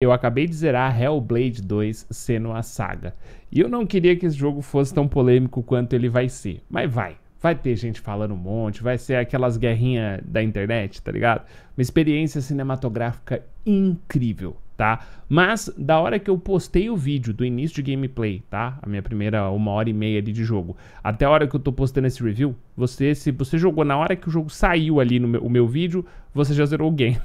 Eu acabei de zerar Hellblade 2 sendo a saga. E eu não queria que esse jogo fosse tão polêmico quanto ele vai ser. Mas vai. Vai ter gente falando um monte, vai ser aquelas guerrinhas da internet, tá ligado? Uma experiência cinematográfica incrível tá? Mas da hora que eu postei o vídeo do início de gameplay, tá? A minha primeira uma hora e meia ali de jogo, até a hora que eu tô postando esse review, você se você jogou na hora que o jogo saiu ali no meu, o meu vídeo, você já zerou o game.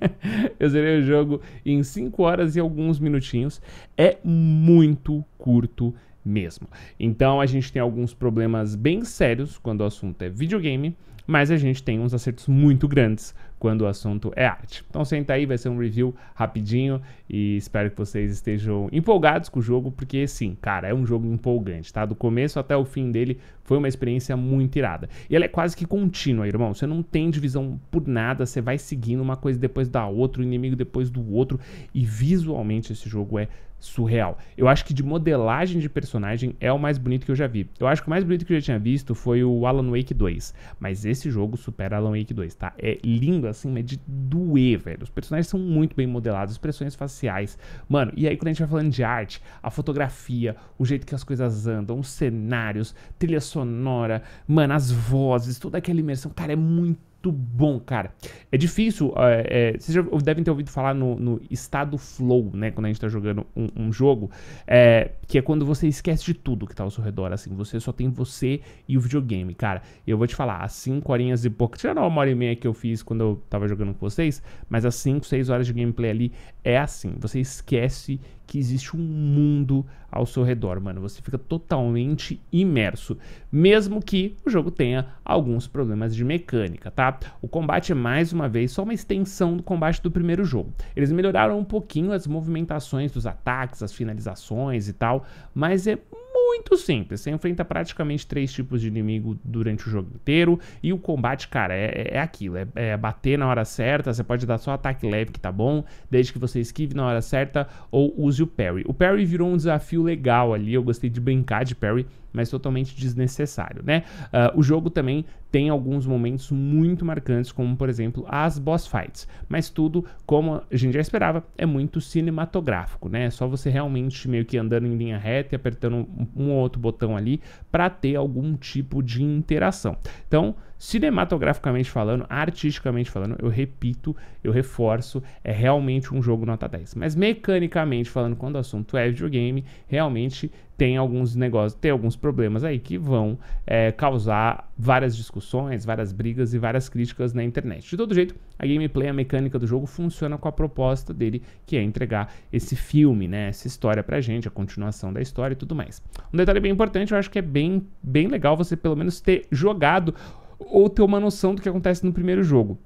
eu zerei o jogo em 5 horas e alguns minutinhos. É muito curto mesmo. Então a gente tem alguns problemas bem sérios quando o assunto é videogame mas a gente tem uns acertos muito grandes quando o assunto é arte. Então senta aí, vai ser um review rapidinho e espero que vocês estejam empolgados com o jogo, porque sim, cara, é um jogo empolgante, tá? Do começo até o fim dele foi uma experiência muito irada. E ela é quase que contínua, irmão. Você não tem divisão por nada, você vai seguindo uma coisa depois da outra, o inimigo depois do outro, e visualmente esse jogo é surreal. Eu acho que de modelagem de personagem é o mais bonito que eu já vi. Eu acho que o mais bonito que eu já tinha visto foi o Alan Wake 2, mas esse esse jogo supera Alan Wake 2, tá? É lindo assim, mas de doer, velho. Os personagens são muito bem modelados, expressões faciais. Mano, e aí quando a gente vai falando de arte, a fotografia, o jeito que as coisas andam, os cenários, trilha sonora, mano, as vozes, toda aquela imersão, cara, é muito muito bom, cara. É difícil, é, é, vocês já devem ter ouvido falar no, no, estado flow, né? Quando a gente tá jogando um, um jogo, é, que é quando você esquece de tudo que tá ao seu redor, assim. Você só tem você e o videogame, cara. Eu vou te falar, as 5 horinhas e pouco, tirando uma hora e meia que eu fiz quando eu tava jogando com vocês, mas as 5, 6 horas de gameplay ali é assim. Você esquece que existe um mundo ao seu redor, mano. Você fica totalmente imerso, mesmo que o jogo tenha alguns problemas de mecânica, tá? O combate é mais uma vez só uma extensão do combate do primeiro jogo. Eles melhoraram um pouquinho as movimentações dos ataques, as finalizações e tal, mas é muito simples. Você enfrenta praticamente três tipos de inimigo durante o jogo inteiro. E o combate, cara, é, é, é aquilo: é, é, bater na hora certa. Você pode dar só ataque leve, que tá bom, desde que você esquive na hora certa ou use o parry. O parry virou um desafio legal ali. Eu gostei de brincar de parry mas totalmente desnecessário, né? Uh, o jogo também tem alguns momentos muito marcantes, como por exemplo as boss fights, mas tudo, como a gente já esperava, é muito cinematográfico, né? É só você realmente meio que andando em linha reta e apertando um ou um outro botão ali para ter algum tipo de interação. Então, Cinematograficamente falando, artisticamente falando, eu repito, eu reforço, é realmente um jogo nota 10. Mas mecanicamente falando, quando o assunto é videogame, realmente tem alguns negócios, tem alguns problemas aí que vão é, causar várias discussões, várias brigas e várias críticas na internet. De todo jeito, a gameplay, a mecânica do jogo funciona com a proposta dele, que é entregar esse filme, né, essa história pra gente, a continuação da história e tudo mais. Um detalhe bem importante, eu acho que é bem, bem legal você pelo menos ter jogado ou ter uma noção do que acontece no primeiro jogo.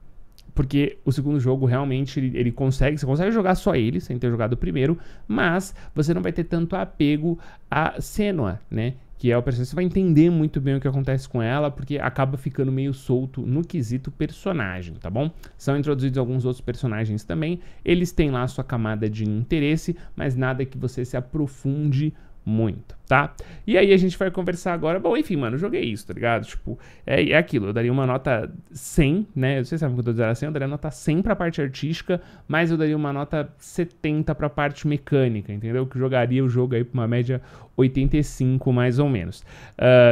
Porque o segundo jogo realmente ele, ele, consegue, você consegue jogar só ele, sem ter jogado o primeiro, mas você não vai ter tanto apego à Senua, né? Que é o personagem, você vai entender muito bem o que acontece com ela, porque acaba ficando meio solto no quesito personagem, tá bom? São introduzidos alguns outros personagens também, eles têm lá sua camada de interesse, mas nada que você se aprofunde muito, tá? E aí a gente vai conversar agora. Bom, enfim, mano, joguei isso, tá ligado? Tipo, é, é aquilo. Eu daria uma nota 100, né? Vocês sabem quando eu é dou a eu daria nota 100 pra parte artística, mas eu daria uma nota 70 pra parte mecânica, entendeu? Que jogaria o jogo aí pra uma média 85, mais ou menos.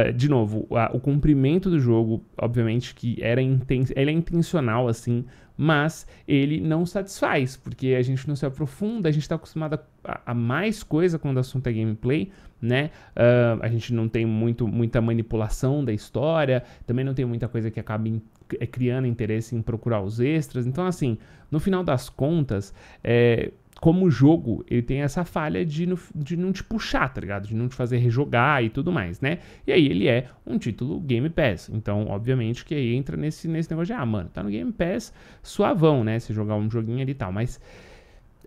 Uh, de novo, a, o cumprimento do jogo, obviamente que era inten ele é intencional, assim, mas ele não satisfaz, porque a gente não se aprofunda, a gente está acostumado a, a, mais coisa quando o assunto é gameplay, né? Uh, a gente não tem muito, muita manipulação da história, também não tem muita coisa que acabe é, criando interesse em procurar os extras. Então, assim, no final das contas, é, como jogo, ele tem essa falha de, no, de não te puxar, tá ligado? De não te fazer rejogar e tudo mais, né? E aí ele é um título Game Pass. Então, obviamente, que aí entra nesse, nesse negócio de, ah, mano, tá no Game Pass, suavão, né? Se jogar um joguinho ali e tal. Mas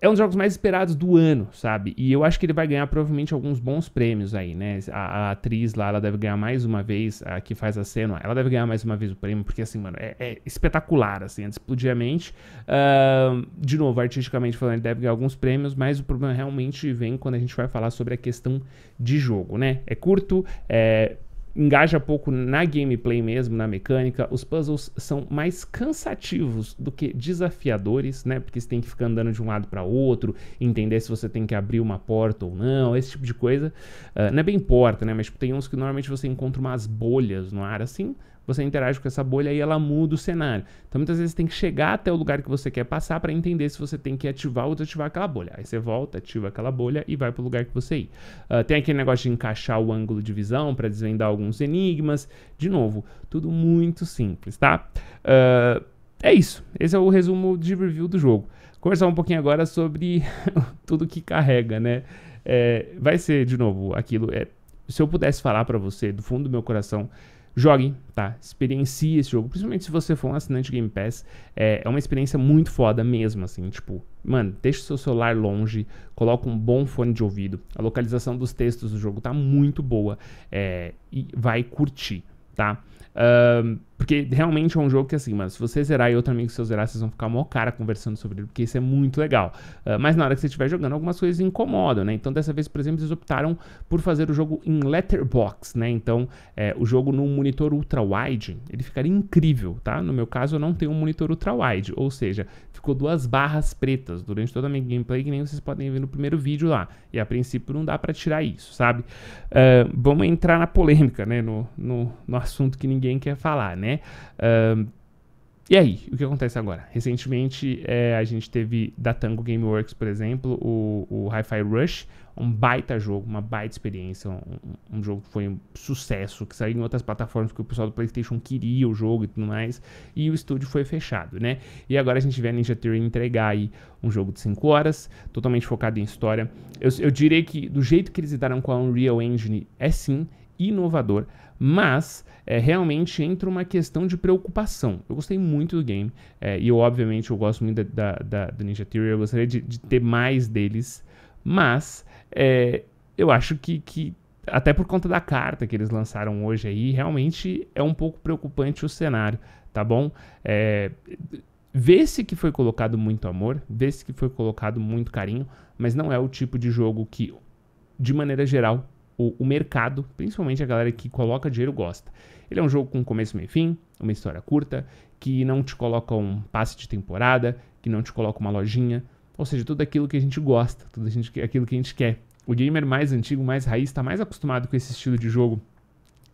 é um dos jogos mais esperados do ano, sabe? E eu acho que ele vai ganhar provavelmente alguns bons prêmios aí, né? A, a atriz lá, ela deve ganhar mais uma vez, a que faz a cena, ela deve ganhar mais uma vez o prêmio, porque assim, mano, é, é espetacular, assim, antes é explodir a mente. Uh, de novo, artisticamente falando, ele deve ganhar alguns prêmios, mas o problema realmente vem quando a gente vai falar sobre a questão de jogo, né? É curto, é engaja pouco na gameplay mesmo, na mecânica. Os puzzles são mais cansativos do que desafiadores, né? Porque você tem que ficar andando de um lado para outro, entender se você tem que abrir uma porta ou não, esse tipo de coisa. Uh, não é bem porta, né? Mas tipo, tem uns que normalmente você encontra umas bolhas no ar assim você interage com essa bolha e ela muda o cenário. Então muitas vezes você tem que chegar até o lugar que você quer passar para entender se você tem que ativar ou desativar aquela bolha. Aí você volta, ativa aquela bolha e vai para o lugar que você ir. Uh, tem aquele negócio de encaixar o ângulo de visão para desvendar alguns enigmas. De novo, tudo muito simples, tá? Uh, é isso. Esse é o resumo de review do jogo. Conversar um pouquinho agora sobre tudo que carrega, né? É, vai ser, de novo, aquilo. É, se eu pudesse falar para você do fundo do meu coração jogue, tá? Experiencie esse jogo. Principalmente se você for um assinante Game Pass. É, é uma experiência muito foda mesmo, assim. Tipo, mano, deixa o seu celular longe, coloca um bom fone de ouvido. A localização dos textos do jogo tá muito boa. É, e vai curtir tá? Uh, porque realmente é um jogo que, assim, mano, se você zerar e outro amigo seu zerar, vocês vão ficar mó cara conversando sobre ele, porque isso é muito legal. Uh, mas na hora que você estiver jogando, algumas coisas incomodam, né? Então, dessa vez, por exemplo, eles optaram por fazer o jogo em letterbox, né? Então, é, o jogo num monitor ultra-wide, ele ficaria incrível, tá? No meu caso, eu não tenho um monitor ultra-wide, ou seja, ficou duas barras pretas durante toda a minha gameplay, que nem vocês podem ver no primeiro vídeo lá. E a princípio não dá para tirar isso, sabe? Uh, vamos entrar na polêmica, né? No, no, no assunto que ninguém quer falar, né? Uh, e aí, o que acontece agora? Recentemente é, a gente teve da Tango Gameworks, por exemplo, o, o Hi-Fi Rush, um baita jogo, uma baita experiência, um, um, jogo que foi um sucesso, que saiu em outras plataformas, que o pessoal do PlayStation queria o jogo e tudo mais, e o estúdio foi fechado, né? E agora a gente vê a Ninja Theory entregar aí um jogo de 5 horas, totalmente focado em história. Eu, eu diria que do jeito que eles lidaram com a Unreal Engine, é sim inovador mas é, realmente entra uma questão de preocupação. Eu gostei muito do game, é, e eu, obviamente, eu gosto muito da, da, da Ninja Theory, eu gostaria de, de ter mais deles, mas é, eu acho que, que, até por conta da carta que eles lançaram hoje aí, realmente é um pouco preocupante o cenário, tá bom? É, Vê-se que foi colocado muito amor, vê-se que foi colocado muito carinho, mas não é o tipo de jogo que, de maneira geral, o, o mercado, principalmente a galera que coloca dinheiro, gosta. Ele é um jogo com começo, meio e fim, uma história curta, que não te coloca um passe de temporada, que não te coloca uma lojinha, ou seja, tudo aquilo que a gente gosta, tudo aquilo que a gente quer. O gamer mais antigo, mais raiz, está mais acostumado com esse estilo de jogo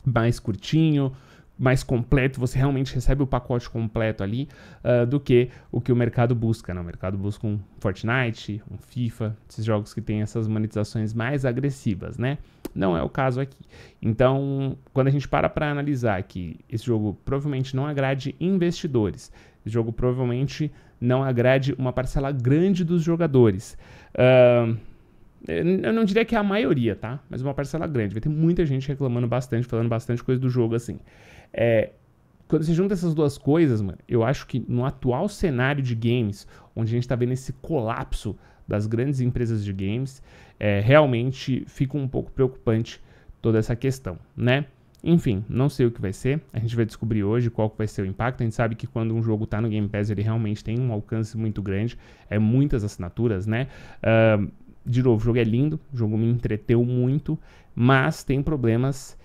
mais curtinho, mais completo, você realmente recebe o pacote completo ali, uh, do que o que o mercado busca. Né? O mercado busca um Fortnite, um FIFA, esses jogos que têm essas monetizações mais agressivas, né? Não é o caso aqui. Então, quando a gente para para analisar que esse jogo provavelmente não agrade investidores, esse jogo provavelmente não agrade uma parcela grande dos jogadores. Uh, eu não diria que é a maioria, tá? Mas uma parcela grande. Vai ter muita gente reclamando bastante, falando bastante coisa do jogo assim. É, quando você junta essas duas coisas, mano, eu acho que no atual cenário de games, onde a gente está vendo esse colapso das grandes empresas de games, é, realmente fica um pouco preocupante toda essa questão, né? Enfim, não sei o que vai ser, a gente vai descobrir hoje qual vai ser o impacto. A gente sabe que quando um jogo está no Game Pass, ele realmente tem um alcance muito grande, é muitas assinaturas, né? Uh, de novo, o jogo é lindo, o jogo me entreteu muito, mas tem problemas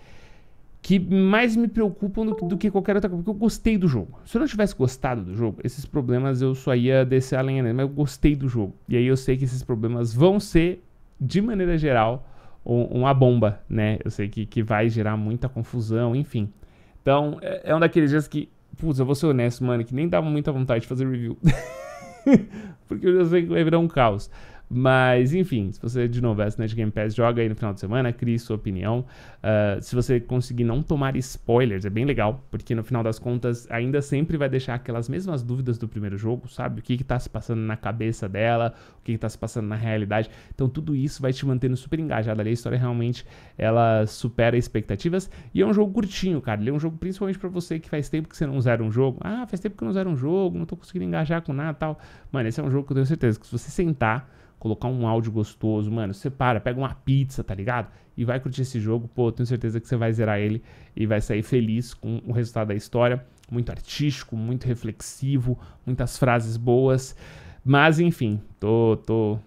que mais me preocupam do, do, que qualquer outra coisa, porque eu gostei do jogo. Se eu não tivesse gostado do jogo, esses problemas eu só ia descer a lenha nele, mas eu gostei do jogo. E aí eu sei que esses problemas vão ser, de maneira geral, um, uma bomba, né? Eu sei que, que vai gerar muita confusão, enfim. Então, é, é um daqueles dias que, putz, eu vou ser honesto, mano, que nem dava muita vontade de fazer review. porque eu já sei que vai virar um caos. Mas, enfim, se você de novo é de Game Pass, joga aí no final de semana, crie sua opinião. Uh, se você conseguir não tomar spoilers, é bem legal, porque no final das contas ainda sempre vai deixar aquelas mesmas dúvidas do primeiro jogo, sabe? O que está se passando na cabeça dela, o que está se passando na realidade. Então, tudo isso vai te mantendo super engajado ali. A história realmente ela supera expectativas. E é um jogo curtinho, cara. Ele é um jogo principalmente para você que faz tempo que você não zera um jogo. Ah, faz tempo que eu não zera um jogo, não tô conseguindo engajar com nada tal. Mano, esse é um jogo que eu tenho certeza que se você sentar colocar um áudio gostoso, mano, você para, pega uma pizza, tá ligado? E vai curtir esse jogo, pô, tenho certeza que você vai zerar ele e vai sair feliz com o resultado da história. Muito artístico, muito reflexivo, muitas frases boas. Mas enfim, tô, tô,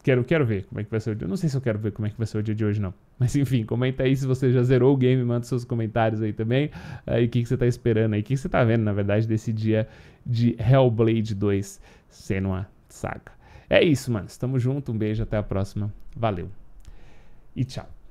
Quero, quero ver como é que vai ser o dia. Não sei se eu quero ver como é que vai ser o dia de hoje, não. Mas enfim, comenta aí se você já zerou o game, manda seus comentários aí também. Aí ah, o que, que você tá esperando aí? O que, que você tá vendo, na verdade, desse dia de Hellblade 2 Senua Saga. É isso, mano. Tamo junto. Um beijo. Até a próxima. Valeu. E tchau.